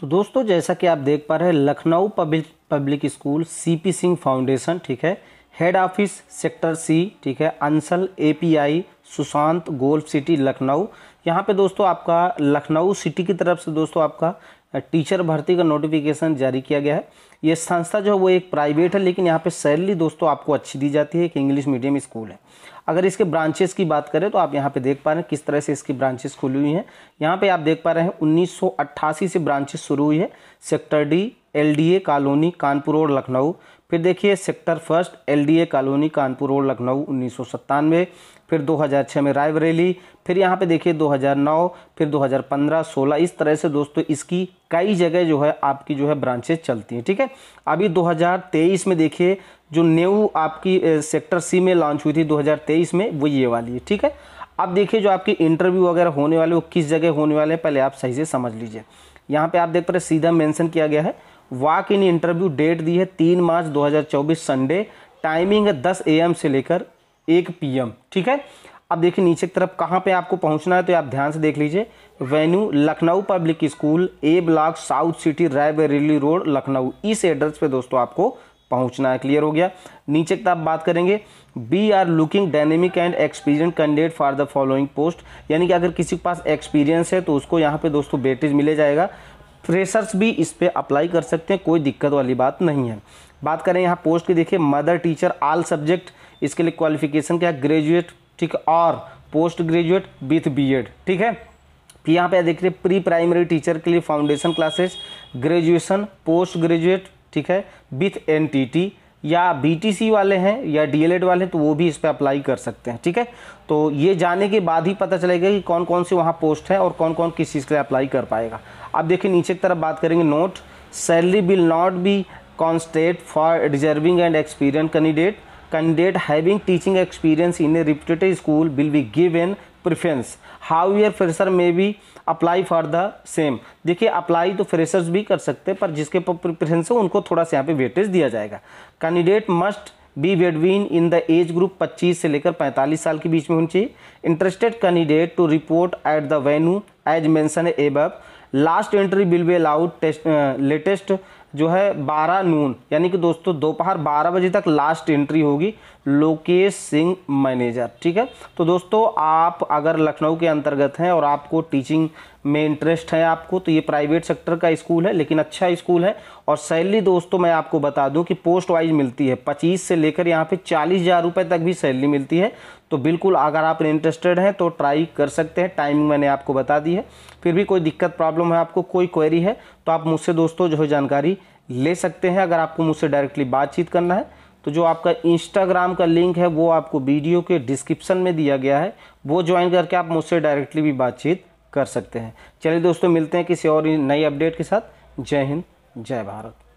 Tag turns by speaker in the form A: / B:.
A: तो दोस्तों जैसा कि आप देख पा रहे हैं Lucknow public public school CP Singh foundation ठीक है हेड ऑफिस सेक्टर सी ठीक है Ansal API Sushant golf city Lucknow यहाँ पे दोस्तों आपका लखनऊ सिटी की तरफ से दोस्तों आपका टीचर भर्ती का नोटिफिकेशन जारी किया गया है ये संस्था जो है वो एक प्राइवेट है लेकिन यहाँ पे सैलरी दोस्तों आपको अच्छी दी जाती है एक इंग्लिश मीडियम स्कूल है अगर इसके ब्रांचेस की बात करें तो आप यहाँ पे देख पा रहे हैं किस तरह से इसकी ब्रांचेस खुली हुई हैं यहाँ पे आप देख पा रहे हैं उन्नीस से ब्रांचेस शुरू हुई है sector D L colony Kanpur और लखनऊ फिर देखिए sector first LDA colony Kanpur road Lucknow उन्नीस फिर 2006 में रायबरेली फिर यहाँ पे देखिए 2009 फिर 2015 16 इस तरह से दोस्तों इसकी कई जगह जो है आपकी जो है ब्रांचेज चलती हैं ठीक है अभी 2023 में देखिए जो न्यू आपकी सेक्टर सी में लॉन्च हुई थी 2023 में वो ये वाली है ठीक है अब देखिए जो आपके इंटरव्यू वगैरह होने वाले वो किस जगह होने वाले हैं पहले आप सही से समझ लीजिए यहाँ पर आप देख पा रहे सीधा मैंसन किया गया है वाक इन इंटरव्यू डेट दी है तीन मार्च 2024 संडे टाइमिंग है दस ए से लेकर एक पी ठीक है अब देखिए नीचे की तरफ कहाँ पे आपको पहुँचना है तो आप ध्यान से देख लीजिए venue Lucknow public school A block south city Raebareli road Lucknow इस एड्रेस पे दोस्तों आपको पहुंचना है क्लियर हो गया नीचे की तरफ बात करेंगे we are looking dynamic and experience candidate for the following post यानी कि अगर किसी के पास एक्सपीरियंस है तो उसको यहाँ पे दोस्तों बेटेज मिले जाएगा फ्रेशर्स भी इस पर अप्लाई कर सकते हैं कोई दिक्कत वाली बात नहीं है बात करें यहाँ पोस्ट की देखिए मदर टीचर आल सब्जेक्ट इसके लिए क्वालिफिकेशन क्या है ग्रेजुएट ठीक और पोस्ट ग्रेजुएट विथ बीएड ठीक है यहाँ पे देख रहे प्री प्राइमरी टीचर के लिए foundation classes graduation post graduate ठीक है विथ एनटीटी या बी वाले हैं या डीएलएड वाले हैं तो वो भी इस पर अप्लाई कर सकते हैं ठीक है तो ये जाने के बाद ही पता चलेगा कि कौन कौन से वहाँ पोस्ट है और कौन कौन किस चीज़ के लिए अप्लाई कर पाएगा अब देखिए नीचे की तरफ बात करेंगे note salary will not be constant for deserving and experience candidate candidate having teaching experience in a reputed school will be given preference however fresher में भी अप्लाई फॉर द सेम देखिए apply तो freshers भी कर सकते हैं पर जिसके प्रिफ्रेंस हो उनको थोड़ा सा यहाँ पे वेटेज दिया जाएगा candidate must be between in the age group 25 से लेकर 45 साल के बीच में होनी चाहिए interested candidate to report at the venue as mention above last entry will be allowed latest जो है बारह नून यानी कि दोस्तों दोपहर बारह बजे तक लास्ट एंट्री होगी लोकेश सिंह मैनेजर ठीक है तो दोस्तों आप अगर लखनऊ के अंतर्गत हैं और आपको टीचिंग में इंटरेस्ट है आपको तो ये प्राइवेट सेक्टर का स्कूल है लेकिन अच्छा स्कूल है और सैलरी दोस्तों मैं आपको बता दूं कि पोस्ट वाइज मिलती है पच्चीस से लेकर यहाँ पे चालीस हज़ार रुपये तक भी सैलरी मिलती है तो बिल्कुल अगर आप इंटरेस्टेड हैं तो ट्राई कर सकते हैं टाइमिंग मैंने आपको बता दी है फिर भी कोई दिक्कत प्रॉब्लम है आपको कोई क्वेरी है तो आप मुझसे दोस्तों जो है जानकारी ले सकते हैं अगर आपको मुझसे डायरेक्टली बातचीत करना है तो जो आपका इंस्टाग्राम का लिंक है वो आपको वीडियो के डिस्क्रिप्शन में दिया गया है वो ज्वाइन करके आप मुझसे डायरेक्टली भी बातचीत कर सकते हैं चलिए दोस्तों मिलते हैं किसी और नई अपडेट के साथ जय हिंद जय भारत